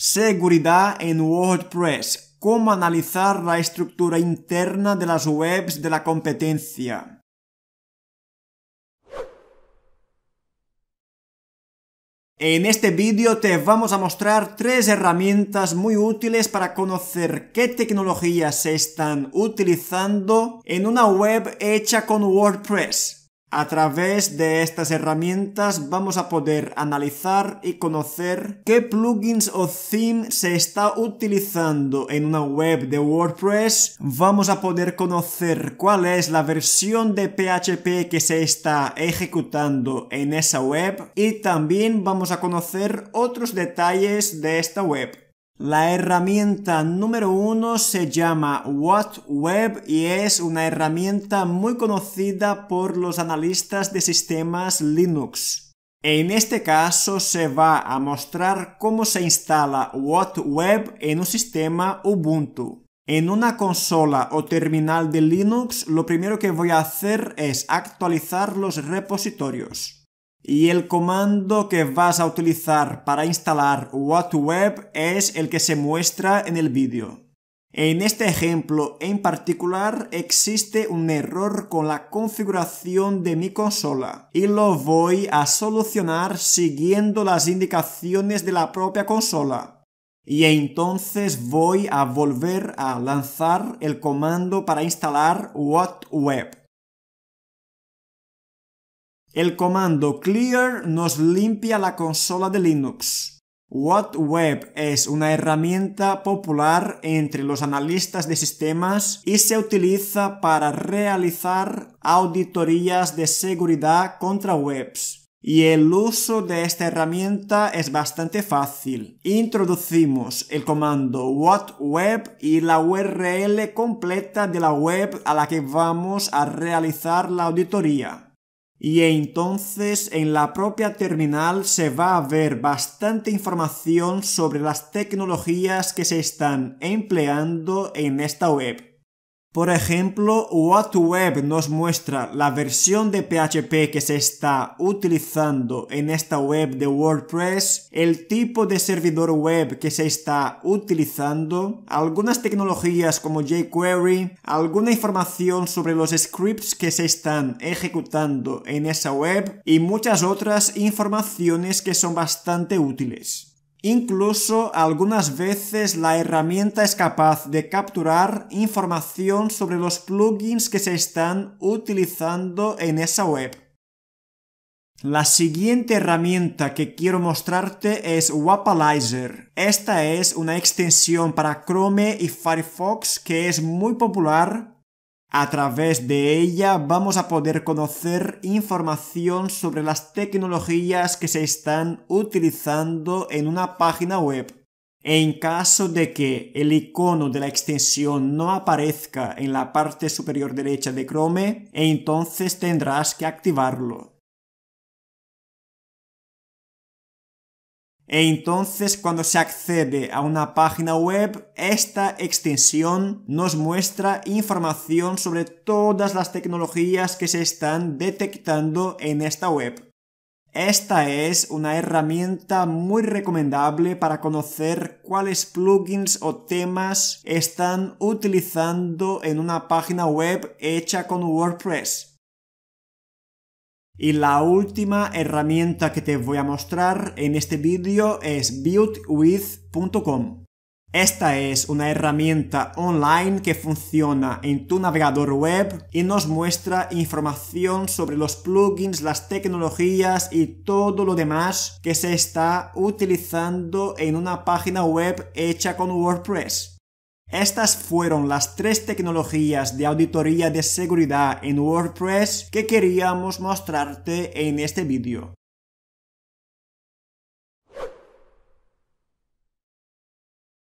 Seguridad en WordPress. Cómo analizar la estructura interna de las webs de la competencia. En este vídeo te vamos a mostrar tres herramientas muy útiles para conocer qué tecnologías se están utilizando en una web hecha con WordPress. A través de estas herramientas vamos a poder analizar y conocer qué plugins o theme se está utilizando en una web de WordPress. Vamos a poder conocer cuál es la versión de PHP que se está ejecutando en esa web y también vamos a conocer otros detalles de esta web. La herramienta número uno se llama WhatWeb y es una herramienta muy conocida por los analistas de sistemas Linux. En este caso se va a mostrar cómo se instala WhatWeb en un sistema Ubuntu. En una consola o terminal de Linux lo primero que voy a hacer es actualizar los repositorios. Y el comando que vas a utilizar para instalar WhatWeb es el que se muestra en el vídeo. En este ejemplo en particular existe un error con la configuración de mi consola y lo voy a solucionar siguiendo las indicaciones de la propia consola. Y entonces voy a volver a lanzar el comando para instalar WhatWeb. El comando clear nos limpia la consola de Linux. WhatWeb es una herramienta popular entre los analistas de sistemas y se utiliza para realizar auditorías de seguridad contra webs. Y el uso de esta herramienta es bastante fácil. Introducimos el comando whatweb y la URL completa de la web a la que vamos a realizar la auditoría y entonces en la propia terminal se va a ver bastante información sobre las tecnologías que se están empleando en esta web. Por ejemplo, WhatWeb nos muestra la versión de PHP que se está utilizando en esta web de WordPress, el tipo de servidor web que se está utilizando, algunas tecnologías como jQuery, alguna información sobre los scripts que se están ejecutando en esa web y muchas otras informaciones que son bastante útiles. Incluso algunas veces la herramienta es capaz de capturar información sobre los plugins que se están utilizando en esa web. La siguiente herramienta que quiero mostrarte es Wapalizer. Esta es una extensión para Chrome y Firefox que es muy popular a través de ella vamos a poder conocer información sobre las tecnologías que se están utilizando en una página web. En caso de que el icono de la extensión no aparezca en la parte superior derecha de Chrome, entonces tendrás que activarlo. E entonces cuando se accede a una página web, esta extensión nos muestra información sobre todas las tecnologías que se están detectando en esta web. Esta es una herramienta muy recomendable para conocer cuáles plugins o temas están utilizando en una página web hecha con WordPress. Y la última herramienta que te voy a mostrar en este vídeo es buildwith.com. Esta es una herramienta online que funciona en tu navegador web y nos muestra información sobre los plugins, las tecnologías y todo lo demás que se está utilizando en una página web hecha con WordPress. Estas fueron las tres tecnologías de auditoría de seguridad en WordPress que queríamos mostrarte en este vídeo.